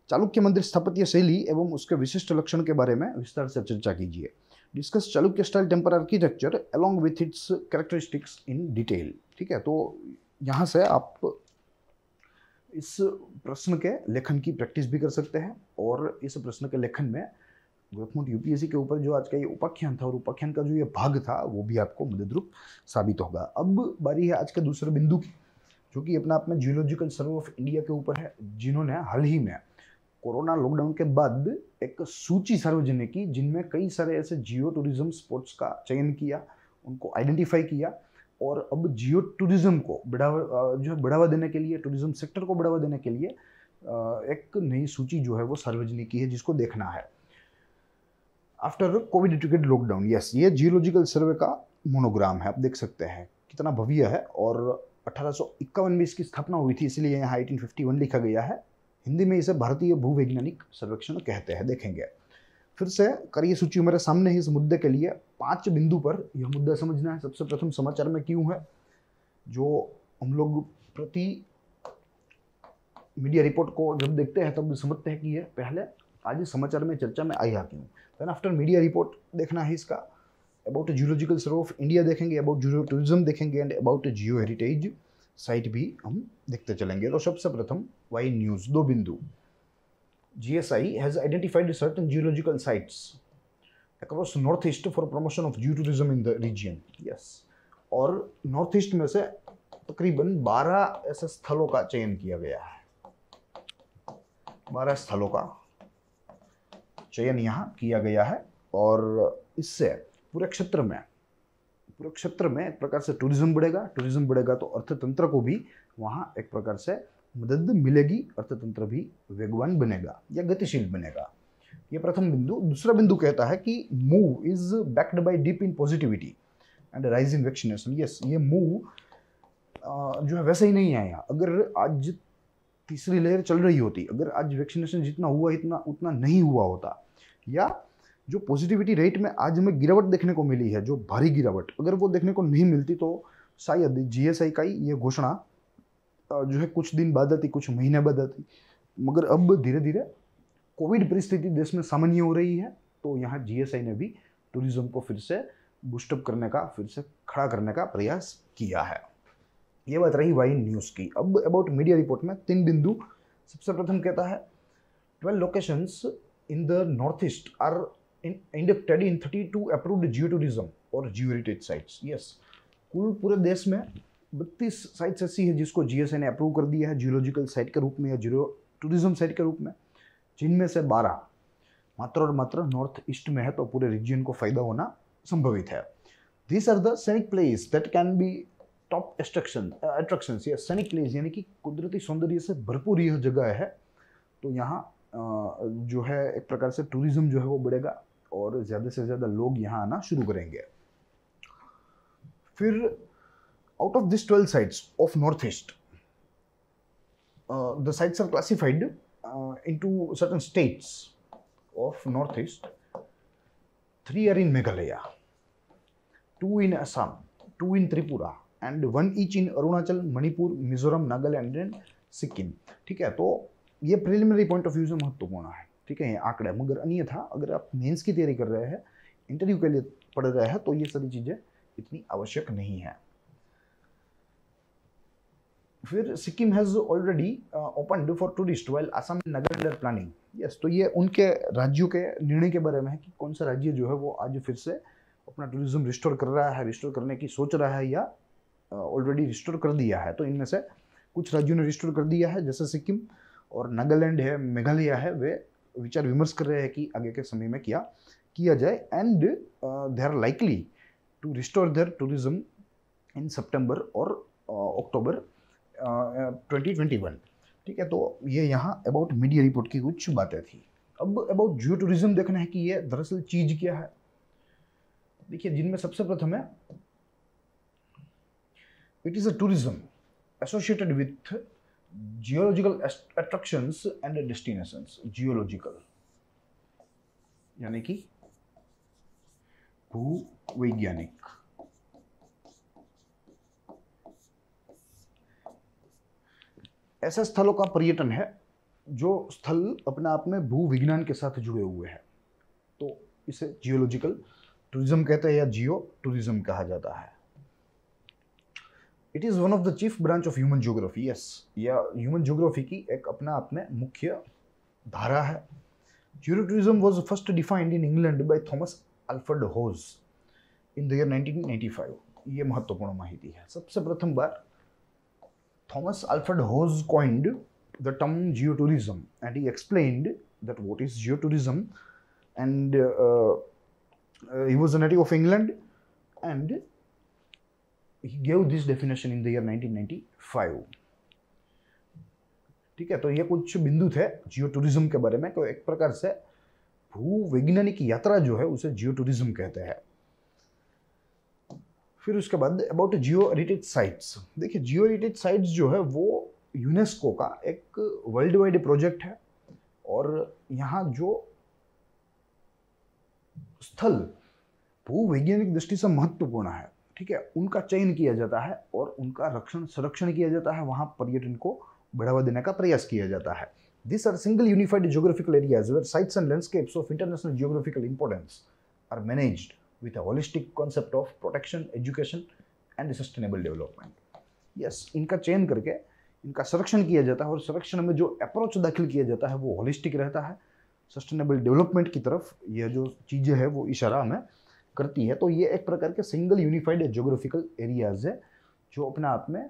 चालुक्य मंदिर स्थापत्य शैली एवं उसके विशिष्ट लक्षण के बारे में विस्तार से चर्चा कीजिए discuss Chalukya style temple architecture along with its characteristics in detail ठीक है तो यहाँ से आप इस प्रश्न के लेखन की प्रैक्टिस भी कर सकते हैं और इस प्रश्न के लेखन में गोरखमुट यूपीएससी के ऊपर जो आज का ये उपाख्यान था और उपाख्यान का जो ये भाग था वो भी आपको मदद रूप साबित होगा अब बारी है आज के दूसरे बिंदु की जो कि अपना आप में जियोलॉजिकल सर्वे ऑफ इंडिया के ऊपर है जिन्होंने हाल ही में कोरोना लॉकडाउन के बाद एक सूची सार्वजनिक की जिनमें कई सारे ऐसे जियो टूरिज्म स्पॉट्स का चयन किया उनको आइडेंटिफाई किया और अब जियो टूरिज़्म को बढ़ावा जो है बढ़ावा देने के लिए टूरिज़्म सेक्टर को बढ़ावा देने के लिए एक नई सूची जो है वो सार्वजनिक की है जिसको देखना है after covid educate lockdown yes ये जियोलॉजिकल सर्वे का मोनोग्राम है आप देख सकते हैं कितना भव्य है और अठारह में इसकी स्थापना हुई थी इसलिए यहाँ एटीन लिखा गया है हिंदी में इसे भारतीय भूवैज्ञानिक सर्वेक्षण कहते हैं देखेंगे फिर से करिए सूची मेरे सामने ही इस मुद्दे के लिए पांच बिंदु पर यह मुद्दा समझना है सबसे प्रथम समाचार में क्यों है जो हम लोग प्रति मीडिया रिपोर्ट को जब देखते हैं तब समझते हैं कि ये पहले आज समाचार में चर्चा में आया क्यों देन आफ्टर मीडिया रिपोर्ट देखना है इसका about zoological survey of India देखेंगे अबाउट जूलो टूरिज्म देखेंगे and about geo heritage site भी हम देखते चलेंगे तो सबसे प्रथम वाई न्यूज़ दो बिंदु GSI has identified certain geological sites across northeast for promotion of geotourism in the region. Yes. और नॉर्थ ईस्ट में से तकरीबन 12 ऐसे स्थलों का चयन किया गया है 12 स्थलों का चयन यहाँ किया गया है और इससे पूरे क्षेत्र में पूरे क्षेत्र में एक प्रकार से टूरिज्म बढ़ेगा टूरिज्म बढ़ेगा तो अर्थतंत्र को भी वहाँ एक प्रकार से मदद मिलेगी अर्थतंत्र भी वेगवान बनेगा या गतिशील बनेगा ये प्रथम बिंदु दूसरा बिंदु कहता है कि move is backed by dip in positivity and rise in vaccination yes ये मूव जो है वैसे ही नहीं आया अगर आज तीसरी लहर चल रही होती अगर आज वैक्सीनेशन जितना हुआ इतना उतना नहीं हुआ होता या जो पॉजिटिविटी रेट में आज हमें गिरावट देखने को मिली है जो भारी गिरावट अगर वो देखने को नहीं मिलती तो शायद जी का ही ये घोषणा जो है कुछ दिन बाद आती कुछ महीने बाद आती मगर अब धीरे धीरे कोविड परिस्थिति देश में सामान्य हो रही है तो यहाँ जीएसआई ने भी टूरिज्म को फिर से बूस्टअप करने का फिर से खड़ा करने का प्रयास किया है ये बात रही वाई न्यूज़ की अब अबाउट मीडिया रिपोर्ट में तीन बिंदु सबसे प्रथम कहता है twelve locations in the north east are in inducted in thirty two approved geo tourism और जियो हेरिटेज साइट्स यस कुल पूरे देश में बत्तीस साइट्स ऐसी है जिसको जी ने अप्रूव कर दिया है जियोलॉजिकल साइट के रूप में या जीरो टूरिज्म साइट के रूप में जिनमें से बारह मात्र और मात्र नॉर्थ ईस्ट में है तो पूरे रीजन को फायदा होना संभवित है this are the scenic place that can be top extraction attraction या सैनिक प्लेस यानी कि कुदरती सौंदर्य से भरपूर यह जगह है तो यहाँ जो है एक प्रकार से टूरिज्म जो है वो बढ़ेगा और ज़्यादा से ज़्यादा लोग यहाँ आना शुरू करेंगे फिर out of these 12 sites of northeast uh, the sites are classified uh, into certain states of northeast three are in meghalaya two in assam two in tripura and one each in Arunachal Manipur Mizoram Nagaland and Sikkim ठीक है तो ये preliminary point of view से महत्वपूर्ण है ठीक है aankda magar मगर अन्यथा अगर आप मेंस की तैयारी कर रहे हैं इंटरव्यू के लिए पढ़ रहे हैं तो ये सारी चीज़ें इतनी आवश्यक नहीं है फिर Sikkim has already open for tourist well Assam नगर अंडर प्लानिंग यस तो ये उनके राज्यों के निर्णय के बारे में है कि कौन सा राज्य जो है वो आज फिर से अपना टूरिज्म रिस्टोर कर रहा है रिस्टोर करने की सोच रहा है या ऑलरेडी uh, रिस्टोर कर दिया है तो इनमें से कुछ राज्यों ने रिस्टोर कर दिया है जैसे सिक्किम और नागालैंड है मेघालय है वे विचार विमर्श कर रहे हैं कि आगे के समय में क्या किया जाए and they are likely to restore their tourism in September और October uh, twenty twenty one ठीक है तो ये यहाँ अबाउट मीडिया रिपोर्ट की कुछ बातें थी अब अबाउट जियो टूरिज्म देखना है कि ये दरअसल चीज़ क्या है देखिए जिनमें सबसे प्रथम है it is a tourism associated with geological attraction and destination geological यानी कि भू वैज्ञानिक ऐसे स्थलों का पर्यटन है जो स्थल अपने आप में भू विज्ञान के साथ जुड़े हुए हैं तो इसे जियोलॉजिकल टूरिज्म कहते हैं या जियो टूरिज्म कहा जाता है it is one of the chief branch of human geography yes या ह्यूमन ज्योग्राफी की एक अपना में मुख्य धारा है geo tourism was first defined in England by Thomas Alfred Hose in the year five ये महत्वपूर्ण माहिती है सबसे प्रथम बार Thomas Alfred Hose coined the term geotourism and he explained that what is geotourism and uh, uh, he was a native of England and he gave this definition in the year 1995 ठीक है तो ये कुछ बिंदु थे जियो tourism के बारे में तो एक प्रकार से भूवैज्ञानिक यात्रा जो है उसे जियो टूरिज्म कहते हैं फिर उसके बाद अबाउट जियो हेरिटेज साइट्स देखिए जियो हेरिटेज साइट्स जो है वो यूनेस्को का एक वर्ल्ड वाइड प्रोजेक्ट है और यहाँ जो स्थल भूवैज्ञानिक दृष्टि से महत्वपूर्ण है ठीक है उनका चयन किया जाता है और उनका रक्षण संरक्षण किया जाता है वहाँ पर्यटन को बढ़ावा देने का प्रयास किया जाता है this are single unified geographical areas where sites and landscapes of international geographical importance are managed with a holistic concept of protection, education and sustainable development yes इनका चयन करके इनका संरक्षण किया जाता है और संरक्षण में जो अप्रोच दाखिल किया जाता है वो होलिस्टिक रहता है सस्टेनेबल डेवलपमेंट की तरफ यह जो चीज़ें हैं वो इशारा हमें करती है तो ये एक प्रकार के सिंगल यूनिफाइड ज्योग्राफिकल एरियाज है जो अपने आप में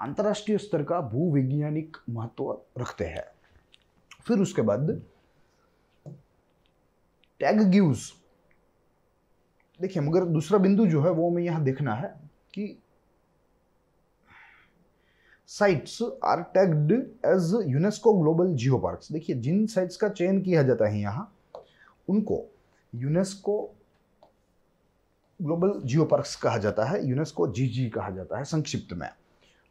अंतर्राष्ट्रीय स्तर का भूवैज्ञानिक महत्व रखते हैं फिर उसके बाद टैग गिव्स देखिए मगर दूसरा बिंदु जो है वो हमें यहां देखना है कि sites are tagged as UNESCO global geo parks देखिए जिन साइट्स का चयन किया जाता है यहां उनको यूनेस्को ग्लोबल जियो पार्क्स कहा जाता है यूनेस्को जीजी कहा जाता है संक्षिप्त में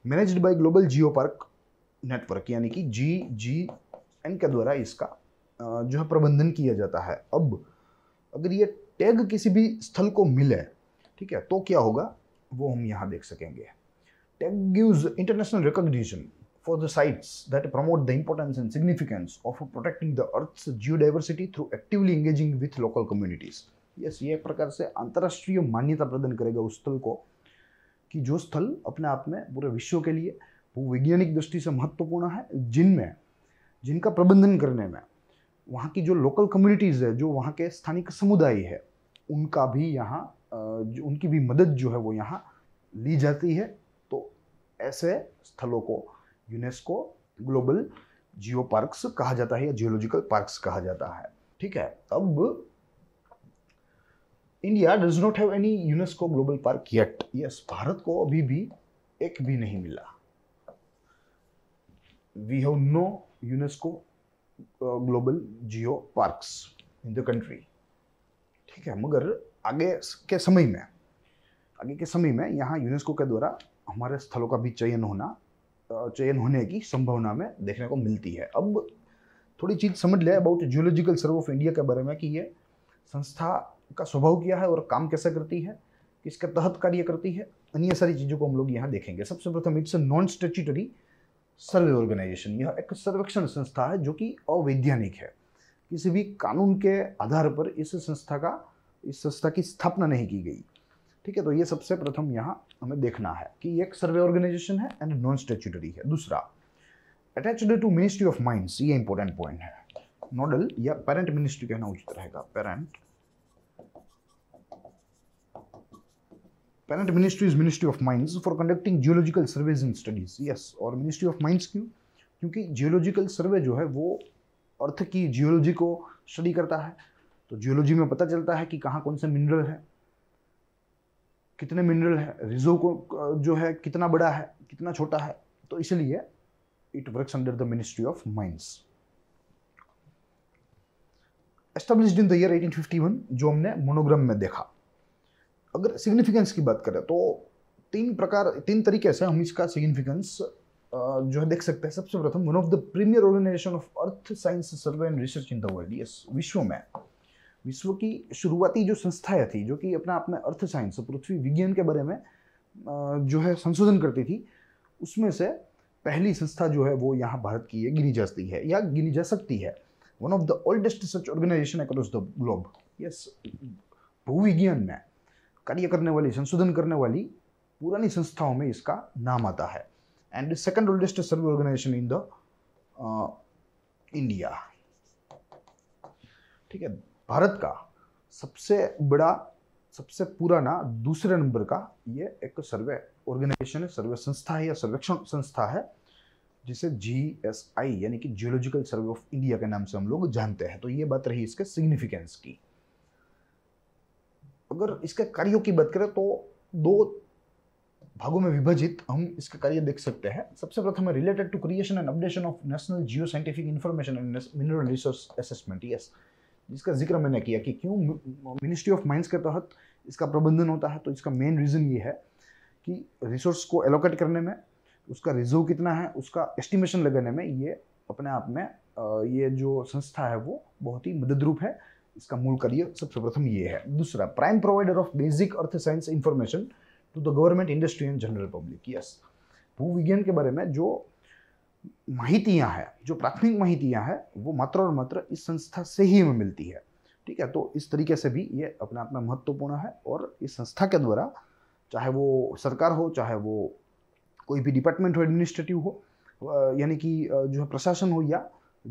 managed by global geo park network यानी कि जी जी एन के द्वारा इसका जो है प्रबंधन किया जाता है अब अगर ये टैग किसी भी स्थल को मिले ठीक है तो क्या होगा वो हम यहाँ देख सकेंगे tag gives international recognition for the sites that promote the importance and significance of protecting the earth's geodiversity through actively engaging with local communities yes ये एक प्रकार से अंतर्राष्ट्रीय मान्यता प्रदान करेगा उस स्थल को कि जो स्थल अपने आप में पूरे विश्व के लिए भूवैज्ञानिक दृष्टि से महत्वपूर्ण है जिनमें जिनका प्रबंधन करने में वहाँ की जो लोकल कम्युनिटीज़ है जो वहाँ के स्थानीय समुदाय है उनका भी यहाँ उनकी भी मदद जो है वो यहाँ ली जाती है तो ऐसे स्थलों को यूनेस्को ग्लोबल जियो पार्क्स कहा जाता है या जियोलॉजिकल पार्क्स कहा जाता है ठीक है अब India does not have any UNESCO global park yet yes Bharat को अभी भी एक भी नहीं मिला we have no UNESCO global geo parks in the country ठीक है मगर आगे के समय में आगे के समय में यहाँ यूनेस्को के द्वारा हमारे स्थलों का भी चयन होना चयन होने की संभावना में देखने को मिलती है अब थोड़ी चीज़ समझ ले about geological survey of India के बारे में कि ये संस्था का स्वभाव क्या है और काम कैसे करती है किसके तहत कार्य करती है अन्य सारी चीज़ों को हम लोग यहाँ देखेंगे सबसे प्रथम it's non statutory survey organisation यह एक सर्वेक्षण संस्था है जो कि अवैज्ञानिक है किसी भी कानून के आधार पर इस संस्था का इस संस्था की स्थापना नहीं की गई ठीक है तो ये सबसे प्रथम यहाँ हमें देखना है कि एक सर्वे ऑर्गेनाइजेशन है एंड नॉन स्टेचुटरी है दूसरा attached to ministry of mines ये इंपॉर्टेंट पॉइंट है नोडल या पेरेंट मिनिस्ट्री कहना उचित रहेगा parent parent ministry is ministry of mines for conducting geological surveys in studies yes और मिनिस्ट्री ऑफ mines क्यों क्योंकि जियोलॉजिकल सर्वे जो है वो अर्थ की जियोलॉजी को स्टडी करता है तो जियोलॉजी में पता चलता है कि कहाँ कौन से मिनरल है कितने मिनरल है रिजो को जो है कितना बड़ा है कितना छोटा है तो इसलिए it works under the ministry of mines established in the year 1851 जो हमने मोनोग्राम में देखा अगर सिग्निफिकेंस की बात करें तो तीन प्रकार तीन तरीके से हम इसका सिग्निफिकेंस जो है देख सकते हैं सबसे प्रथम one of the premier organisation of earth science survey and research in the world yes विश्व में विश्व की शुरुआती जो संस्थाएं थी जो कि अपना अपना अर्थ साइंस पृथ्वी विज्ञान के बारे में जो है संशोधन करती थी उसमें से पहली संस्था जो है वो यहाँ भारत की है गिनी जाती है या गिनी जा सकती है one of the oldest such organisation across the globe yes भूविज्ञान में कार्य करने वाली संशोधन करने वाली पुरानी संस्थाओं में इसका नाम आता है and second oldest survey organisation in the India ठीक है भारत का सबसे बड़ा सबसे पुराना दूसरे नंबर का ये एक सर्वे ऑर्गेनाइजेशन है सर्वे संस्था है या सर्वेक्षण संस्था है जिसे जी एस आई यानी कि जियोलॉजिकल सर्वे ऑफ इंडिया के नाम से हम लोग जानते हैं तो ये बात रही इसके सिग्निफिकेंस की अगर इसके कार्यों की बात करें तो दो भागों में विभाजित हम इसके कार्य देख सकते हैं सबसे प्रथम related to creation and updation of national geo scientific information and mineral resource assessment yes जिसका जिक्र मैंने किया कि क्यों मिनिस्ट्री ऑफ माइंस के तहत इसका प्रबंधन होता है तो इसका मेन रीज़न ये है कि रिसोर्स को एलोकेट करने में उसका रिजर्व कितना है उसका एस्टिमेशन लगाने में ये अपने आप में ये जो संस्था है वो बहुत ही मदद रूप है इसका मूल कार्य सबसे प्रथम ये है दूसरा prime provider of basic earth science information to the government industry and general public yes भू विज्ञान के बारे में जो माहितियाँ हैं जो प्राथमिक माहितियाँ हैं वो मात्र और मात्र इस संस्था से ही हमें मिलती है ठीक है तो इस तरीके से भी ये अपने आप में महत्वपूर्ण है और इस संस्था के द्वारा चाहे वो सरकार हो चाहे वो कोई भी डिपार्टमेंट हो एडमिनिस्ट्रेटिव हो यानी कि जो है प्रशासन हो या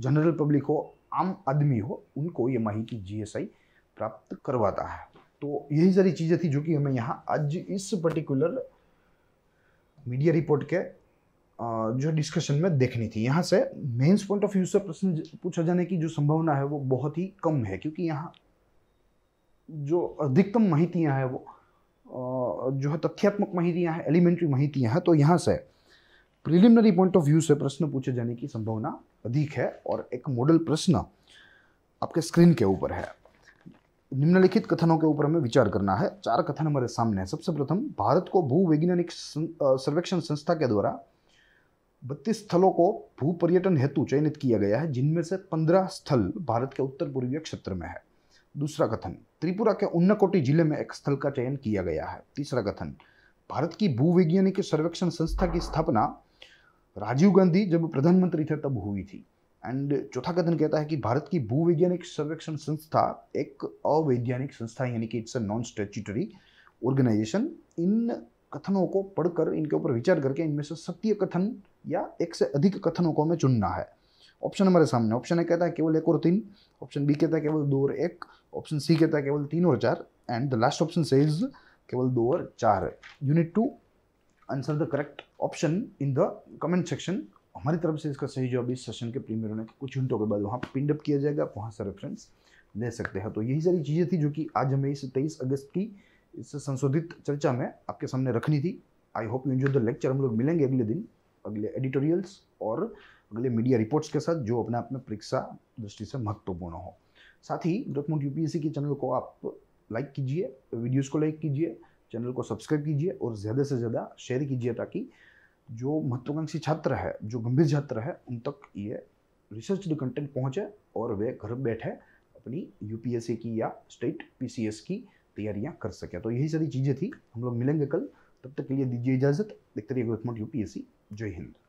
जनरल पब्लिक हो आम आदमी हो उनको ये माहिती जीएसआई प्राप्त करवाता है तो यही सारी चीज़ें थी जो कि हमें यहाँ आज इस पर्टिकुलर मीडिया रिपोर्ट के जो डिस्कशन में देखनी थी यहाँ से मेंस पॉइंट ऑफ व्यू से प्रश्न पूछा जाने की जो संभावना है वो बहुत ही कम है क्योंकि यहाँ जो अधिकतम माहितियाँ हैं वो जो है तथ्यात्मक माहितियाँ हैं एलिमेंट्री माहितियाँ हैं तो यहाँ से प्रिलिमिनरी पॉइंट ऑफ व्यू से प्रश्न पूछे जाने की संभावना अधिक है और एक मॉडल प्रश्न आपके स्क्रीन के ऊपर है निम्नलिखित कथनों के ऊपर हमें विचार करना है चार कथन हमारे सामने हैं सबसे प्रथम भारत को भूवैज्ञानिक सर्वेक्षण संस्था के द्वारा बत्तीस स्थलों को भू पर्यटन हेतु चयनित किया गया है जिनमें से पंद्रह स्थल भारत के उत्तर पूर्वीय क्षेत्र में है दूसरा कथन त्रिपुरा के उन्नकोटी जिले में एक स्थल का चयन किया गया है तीसरा कथन भारत की भूवैज्ञानिक सर्वेक्षण संस्था की स्थापना राजीव गांधी जब प्रधानमंत्री थे तब हुई थी एंड चौथा कथन कहता है कि भारत की भूवैज्ञानिक सर्वेक्षण संस्था एक अवैज्ञानिक संस्था यानी कि it's a non statutory organisation इन कथनों को पढ़कर इनके ऊपर विचार करके इनमें से सत्य कथन या एक से अधिक कथनों को हमें चुनना है ऑप्शन हमारे सामने ऑप्शन ए कहता है केवल एक और तीन ऑप्शन बी कहता है केवल दो और एक ऑप्शन सी कहता है केवल तीन और चार एंड द लास्ट ऑप्शन से इज केवल दो और चार है to answer the correct option in the comment section हमारी तरफ से इसका सही जवाब इस सेशन के प्रीमियर होने के कुछ घंटों के बाद वहाँ पिंड अप किया जाएगा आप वहाँ से रेफरेंस ले सकते हैं तो यही सारी चीज़ें थी जो कि आज हमें इस तेईस अगस्त की इस संशोधित चर्चा में आपके सामने रखनी थी I hope you enjoy the lecture हम लोग मिलेंगे अगले दिन अगले एडिटोरियल्स और अगले मीडिया रिपोर्ट्स के साथ जो अपने आप में परीक्षा दृष्टि से महत्वपूर्ण हो साथ ही डॉक्यूमेंट यूपीएससी के चैनल को आप लाइक कीजिए वीडियोज़ को लाइक कीजिए चैनल को सब्सक्राइब कीजिए और ज़्यादा से ज़्यादा शेयर कीजिए ताकि जो महत्वाकांक्षी छात्र है जो गंभीर छात्र है उन तक ये रिसर्च कंटेंट पहुँचे और वे घर बैठे अपनी यू की या स्टेट पी की तैयारियाँ कर सकें तो यही सारी चीज़ें थी हम लोग मिलेंगे कल तब तक के लिए दीजिए इजाज़त देखते रहिए यूपीएससी जय हिंद